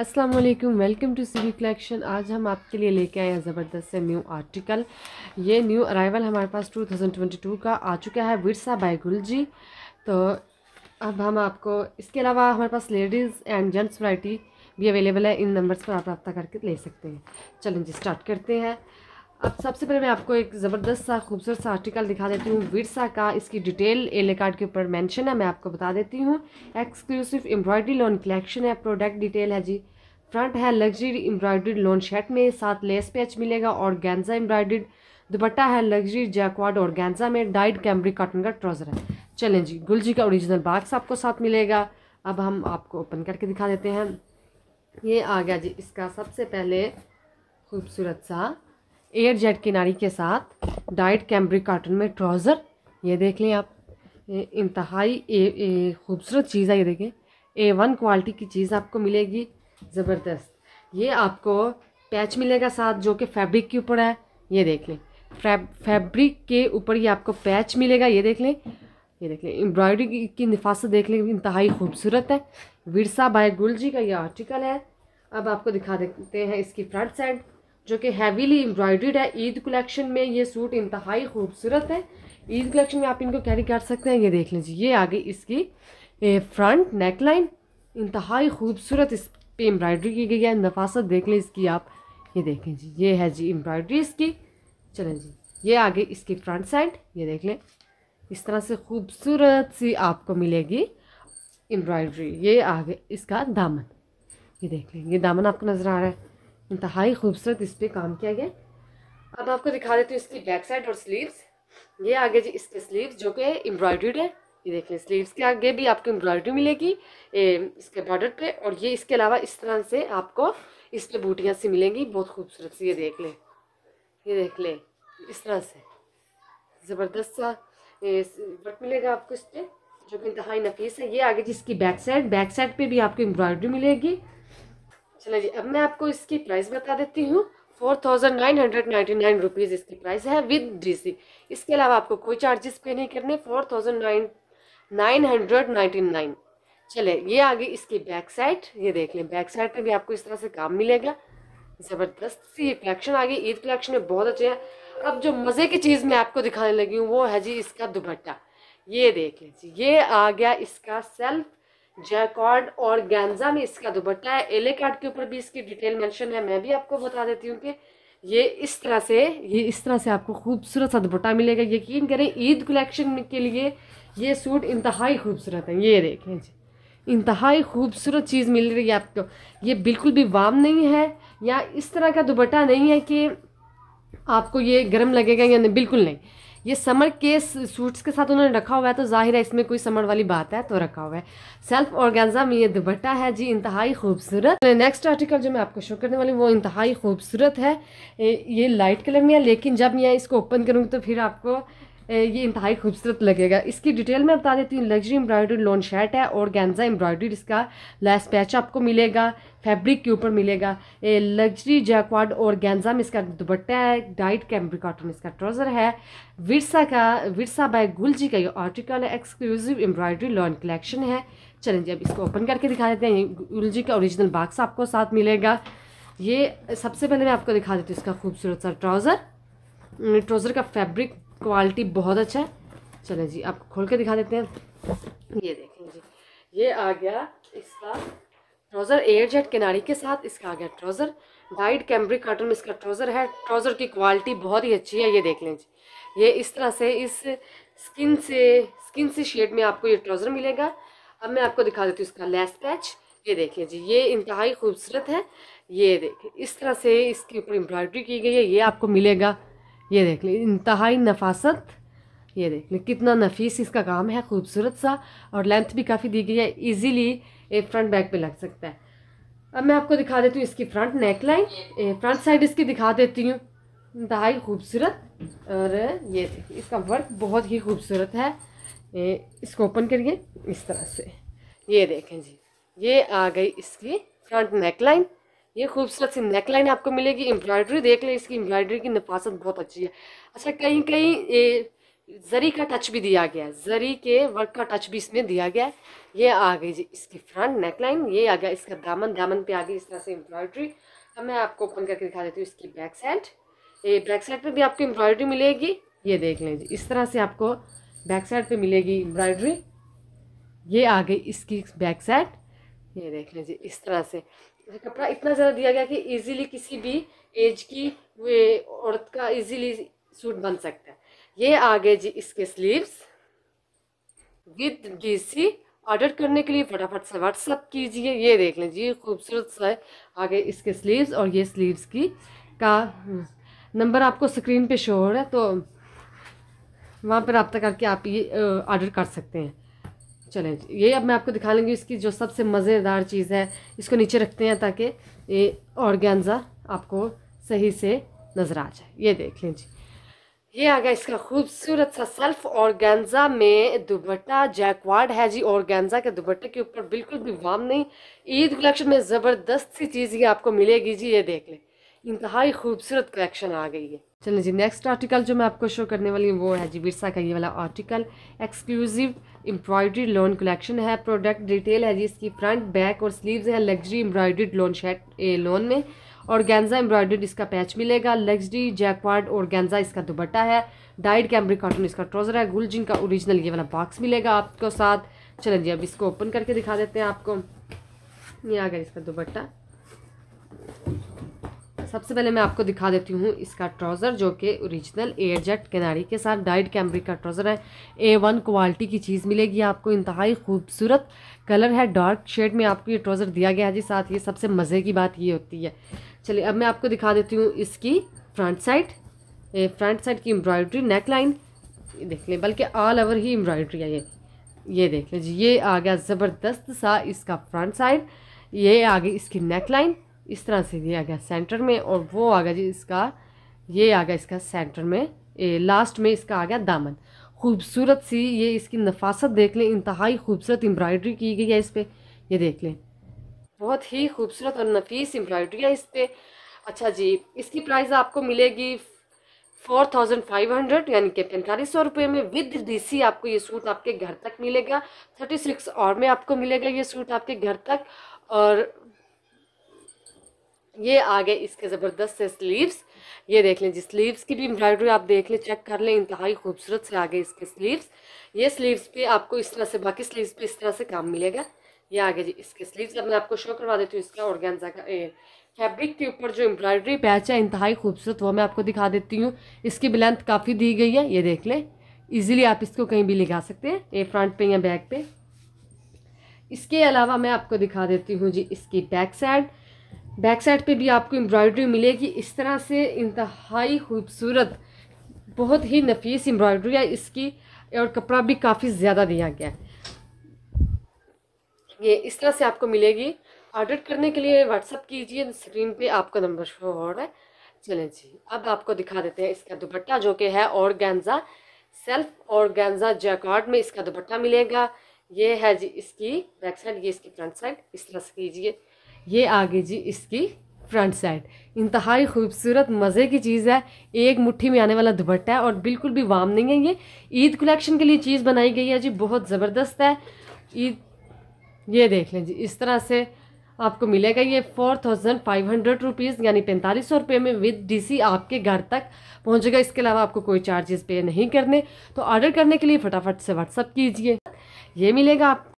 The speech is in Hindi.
अस्सलाम वालेकुम वेलकम टू सी कलेक्शन आज हम आपके लिए लेके आए हैं ज़बरदस्त से न्यू आर्टिकल ये न्यू अराइवल हमारे पास 2022 का आ चुका है विरसा बाय गुल जी तो अब हम आपको इसके अलावा हमारे पास लेडीज़ एंड जेंट्स वैरायटी भी अवेलेबल है इन नंबर्स पर आप रब्ता करके ले सकते हैं चलें जी स्टार्ट करते हैं अब सबसे पहले मैं आपको एक ज़बरदस्त सा खूबसूरत सा आर्टिकल दिखा देती हूँ विरसा का इसकी डिटेल एले कार्ड के ऊपर मेंशन है मैं आपको बता देती हूँ एक्सक्लूसिव एम्ब्रॉयडरी लोन कलेक्शन है प्रोडक्ट डिटेल है जी फ्रंट है लग्जरी एम्ब्रॉयडरी लोन शर्ट में साथ लेस पैच मिलेगा और गेंजा एम्ब्रॉयडर्ड दुपट्टा है लग्जरी जैकवाड और गेंजा में डाइड कैमरी कॉटन का ट्राउज़र है चलें जी गुलजी का ओरिजिनल बाक्स आपको साथ मिलेगा अब हम आपको ओपन करके दिखा देते हैं ये आ गया जी इसका सबसे पहले खूबसूरत सा एयर जेट किनारी के साथ डाइट कैम्ब्रिक कार्टन में ट्राउज़र ये देख लें आप इंतहाई खूबसूरत चीज़ है ये देखें ए वन क्वालिटी की चीज़ आपको मिलेगी ज़बरदस्त ये आपको पैच मिलेगा साथ जो कि फैब्रिक के ऊपर है ये देख लें फैब्रिक के ऊपर ये आपको पैच मिलेगा ये देख लें ये देख लें एम्ब्रॉयडरी की नफास्त देख लें इंतहाई खूबसूरत है विरसा बाय गुल जी का ये आर्टिकल है अब आपको दिखा देते हैं इसकी फ्रंट साइड जो कि हैवीली एम्ब्रॉयड्रीड है ईद कलेक्शन में ये सूट इंतहाई खूबसूरत है ईद कलेक्शन में आप इनको कैरी कर सकते हैं ये देख लीजिए ये आगे इसकी इसकी फ्रंट नेक लाइन इंतहाई खूबसूरत इस पर एम्ब्रॉयड्री की गई है नफासत देख लें इसकी आप ये देखें जी ये है जी एम्ब्रॉयड्री इसकी चलें जी ये आगे इसकी फ्रंट साइड ये देख लें इस तरह से खूबसूरत सी आपको मिलेगी एम्ब्रॉयड्री ये आगे इसका दामन ये देख लें ये दामन आपको नज़र आ रहा है इंतहाई खूबसूरत इस पर काम किया गया अब आपको दिखा देती हूँ इसकी बैक साइड और स्लीव्स ये आगे जी इसके स्लीव्स जो कि एम्ब्रॉयड्रीड है ये लें स्लीव्स के आगे भी आपको एम्ब्रॉयड्री मिलेगी ए, इसके बॉर्डर पे और ये इसके अलावा इस तरह से आपको इस पर बूटियाँ सी मिलेंगी बहुत खूबसूरत सी ये देख लें ये देख लें इस तरह से ज़बरदस्त सा वर्क मिलेगा आपको इस पर जो कि इंतहाई नफीस है ये आगे जी इसकी बैक साइड बैक साइड पर भी आपको एम्ब्रॉयड्री मिलेगी चलो जी अब मैं आपको इसकी प्राइस बता देती हूँ four thousand nine hundred ninety nine rupees इसकी प्राइस है विद डीसी इसके अलावा आपको कोई चार्जेस पे नहीं करने four thousand nine nine hundred ninety nine चले ये आ गई इसकी बैक साइड ये देख लें बैक साइड पे भी आपको इस तरह से काम मिलेगा ज़बरदस्त सी ये कलेक्शन आ गई ईद कलेक्शन में बहुत अच्छे हैं अब जो मज़े की चीज़ मैं आपको दिखाने लगी हूँ वो है जी इसका दुपट्टा ये देख लें जी ये आ गया इसका सेल्फ जैकॉर्ड और गैंजा में इसका दुपट्टा है एले कार्ड के ऊपर भी इसकी डिटेल मेंशन है मैं भी आपको बता देती हूँ कि ये इस तरह से ये इस तरह से आपको खूबसूरत सा दुपट्टा मिलेगा यकीन करें ईद कलेक्शन के लिए ये सूट इंतहाई खूबसूरत है ये देखें जी इंतहाई खूबसूरत चीज़ मिल रही है आपको ये बिल्कुल भी वाम नहीं है या इस तरह का दुपट्टा नहीं है कि आपको ये गर्म लगेगा या नहीं बिल्कुल नहीं ये समर के सूट्स के साथ उन्होंने रखा हुआ है तो जाहिर है इसमें कोई समर वाली बात है तो रखा हुआ है सेल्फ ऑर्गेन्जा में ये दुबट्टा है जी इंतहाई खूबसूरत नेक्स्ट तो आर्टिकल जो मैं आपको शो करने वाली हूँ वो इंतहाई खूबसूरत है ये लाइट कलर में है लेकिन जब मैं इसको ओपन करूँगी तो फिर आपको ये इंतहाई खूबसूरत लगेगा इसकी डिटेल में बता देती हूँ लग्जरी एम्ब्रॉयडरी लॉन शर्ट है और गेंजा एम्ब्रॉयडरी इसका लेस पैच आपको मिलेगा फैब्रिक के ऊपर मिलेगा ए लग्जरी जैकवाड और गेंजा में इसका दुपट्टा है डाइट कैम्बरी कॉटन इसका ट्राउज़र है विरसा का विरसा बाय गुलजी का ये आर्टिकल है एक्सक्लूसिव एम्ब्रॉयडरी लॉन कलेक्शन है चलें जी अब इसको ओपन करके दिखा देते हैं गुलजी का ओरिजिनल बाक्स आपको साथ मिलेगा ये सबसे पहले मैं आपको दिखा देती हूँ इसका खूबसूरत सा ट्राउज़र ट्राउज़र का फैब्रिक क्वालिटी बहुत अच्छा है चले जी आप खोल के दिखा देते हैं ये देखें जी ये आ गया इसका ट्राउज़र एयर जेट किनारी के साथ इसका आ गया ट्राउज़र डाइट कैम्ब्रिक काटन में इसका ट्राउज़र है ट्राउज़र की क्वालिटी बहुत ही अच्छी है ये देख लें जी ये इस तरह से इस स्किन से स्किन से शेड में आपको ये ट्राउज़र मिलेगा अब मैं आपको दिखा देती हूँ इसका लेस पैच ये देखें जी ये इंतहाई खूबसूरत है ये देखें इस तरह से इसके ऊपर एम्ब्रॉयड्री की गई है ये आपको मिलेगा ये देख लें इंतहाई नफासत ये देख लें कितना नफीस इसका काम है खूबसूरत सा और लेंथ भी काफ़ी दी गई है इजीली ये फ्रंट बैक पे लग सकता है अब मैं आपको दिखा देती हूँ इसकी front neck line front side इसकी दिखा देती हूँ इंतहाई खूबसूरत और ये देखिए इसका वर्क बहुत ही खूबसूरत है इसको ओपन करिए इस तरह से ये देखें जी ये आ गई इसकी फ्रंट नेक लाइन ये खूबसूरत सी नेक लाइन आपको मिलेगी एम्ब्रॉयडरी देख लें इसकी एम्ब्रॉयडरी की नफासत बहुत अच्छी है अच्छा कहीं कहीं ये जरी का टच भी दिया गया है जरी के वर्क का टच भी इसमें दिया गया है ये आ गई जी इसकी फ्रंट नेक लाइन ये आ गया इसका दामन दामन पे आ गई इस तरह से एम्ब्रॉयड्री अब मैं आपको ओपन करके दिखा देती हूँ इसकी बैक साइड ये बैक साइड पर भी आपको एम्ब्रॉयड्री मिलेगी ये देख लें जी इस तरह से आपको बैक साइड पर मिलेगी एम्ब्रॉयड्री ये आ गई इसकी बैक साइड ये देख लें जी इस तरह से कपड़ा इतना ज़्यादा दिया गया कि इजीली किसी भी एज की वे औरत का इजीली सूट बन सकता है ये आ गए जी इसके स्लीव्स विद डीसी ऑर्डर करने के लिए फटाफट से व्हाट्सअप कीजिए ये देख लें जी खूबसूरत सा है आगे इसके स्लीव्स और ये स्लीव्स की का नंबर हम्म, आपको स्क्रीन पे शो हो रहा है तो वहाँ पर रबता करके आप ये ऑर्डर कर सकते हैं चलें ये अब मैं आपको दिखा लूँगी इसकी जो सबसे मज़ेदार चीज़ है इसको नीचे रखते हैं ताकि ये ऑर्गेन्ज़ा आपको सही से नज़र आ जाए ये देख लें जी ये आ गया इसका खूबसूरत सा सेल्फ ऑर्गेन्जा में दुबट्टा जैकवाड है जी ऑर्गेन्जा के दुबट्टे के ऊपर बिल्कुल भी वाम नहीं ईद कलेक्शन में ज़बरदस्त सी चीज़ ये आपको मिलेगी जी ये देख लें इंतहाई खूबसूरत कलेक्शन आ गई है चलिए जी नेक्स्ट आर्टिकल जो मैं आपको शो करने वाली हूँ वो है जी बिरसा का ये वाला article exclusive embroidery lawn collection है प्रोडक्ट डिटेल है जी इसकी फ्रंट बैक और स्लीव्स है luxury embroidered lawn shirt lawn में और गेंजा एम्ब्रॉयडर्ड इसका पैच मिलेगा लग्जरी जैकवार्ड और गेंजा इसका दुबट्टा है डाइड कैमरी कॉटन इसका ट्रोज़र है गुलजिन का ओरिजिनल ये वाला बॉक्स मिलेगा आपको साथ चलें जी अब इसको ओपन करके दिखा देते हैं आपको ये आ गया इसका दुबट्टा सबसे पहले मैं आपको दिखा देती हूँ इसका ट्राउज़र जो कि ओरिजिनल एयर जेट किनारी के साथ डाइड कैमरे का ट्राउज़र है ए वन क्वालिटी की चीज़ मिलेगी आपको इंतहाई खूबसूरत कलर है डार्क शेड में आपको ये ट्राउज़र दिया गया है जी साथ ये सबसे मज़े की बात ये होती है चलिए अब मैं आपको दिखा देती हूँ इसकी फ्रंट साइड फ्रंट साइड की एम्ब्रॉयड्री नेक लाइन देख लें बल्कि ऑल ओवर ही एम्ब्रॉयड्री है ये ये देख लें जी ये आ गया ज़बरदस्त सा इसका फ्रंट साइड ये आ गई इसकी नेक लाइन इस तरह से ये आ गया सेंटर में और वो आ गया जी इसका ये आ गया इसका सेंटर में ए, लास्ट में इसका आ गया दामन खूबसूरत सी ये इसकी नफासत देख लें इंतहाई खूबसूरत एम्ब्रॉयडरी की गई है इस पर ये देख लें बहुत ही खूबसूरत और नफीस एम्ब्रॉयडरी है इस पर अच्छा जी इसकी प्राइस आपको मिलेगी फोर थाउजेंड फाइव हंड्रेड यानी कि पैंतालीस सौ रुपये में विद डीसी आपको ये सूट आपके घर तक मिलेगा थर्टी सिक्स और में आपको मिलेगा ये सूट आपके घर तक और ये आ गए इसके ज़बरदस्त से स्लीव्स ये देख लें जी स्लीव्स की भी एम्ब्रॉयडरी आप देख लें चेक कर लें इंतहाई खूबसूरत से आ गए इसके स्लीव्स ये स्लीव्स पे आपको इस तरह से बाकी स्लीव्स पे इस तरह से काम मिलेगा ये आ जी इसके स्लीव्स अब मैं आपको शो करवा देती हूँ इसका और का फैब्रिक के ऊपर जो एम्ब्रॉयडरी पैच है इंतहाई खूबसूरत वो मैं आपको दिखा देती हूँ इसकी ब्लेंथ काफ़ी दी गई है ये देख लें ईजिली आप इसको कहीं भी लगा सकते हैं ए फ्रंट पे या बैक पे इसके अलावा मैं आपको दिखा देती हूँ जी इसकी बैक साइड बैक साइड पे भी आपको एम्ब्रॉयडरी मिलेगी इस तरह से इंतहाई खूबसूरत बहुत ही नफीस एम्ब्रॉयडरी है इसकी और कपड़ा भी काफ़ी ज़्यादा दिया गया है ये इस तरह से आपको मिलेगी ऑर्डर करने के लिए व्हाट्सअप कीजिए स्क्रीन पे आपका नंबर शो हो रहा है चलें जी अब आपको दिखा देते हैं इसका दुपट्टा जो कि है और गेंजा सेल्फ और गेंजा जैकॉर्ड में इसका दुपट्टा मिलेगा ये है जी इसकी बैक साइड ये इसकी फ्रंट साइड इस तरह से कीजिए ये आगे जी इसकी फ्रंट साइड इंतहाई खूबसूरत मज़े की चीज़ है एक मुट्ठी में आने वाला दुपट्टा है और बिल्कुल भी वाम नहीं है ये ईद कलेक्शन के लिए चीज़ बनाई गई है जी बहुत ज़बरदस्त है ईद ये देख लें जी इस तरह से आपको मिलेगा ये four thousand five hundred rupees यानी पैंतालीस सौ रुपये में विद डीसी आपके घर तक पहुंचेगा इसके अलावा आपको कोई चार्जेस पे नहीं करने तो ऑर्डर करने के लिए फटाफट से व्हाट्सअप कीजिए ये मिलेगा आप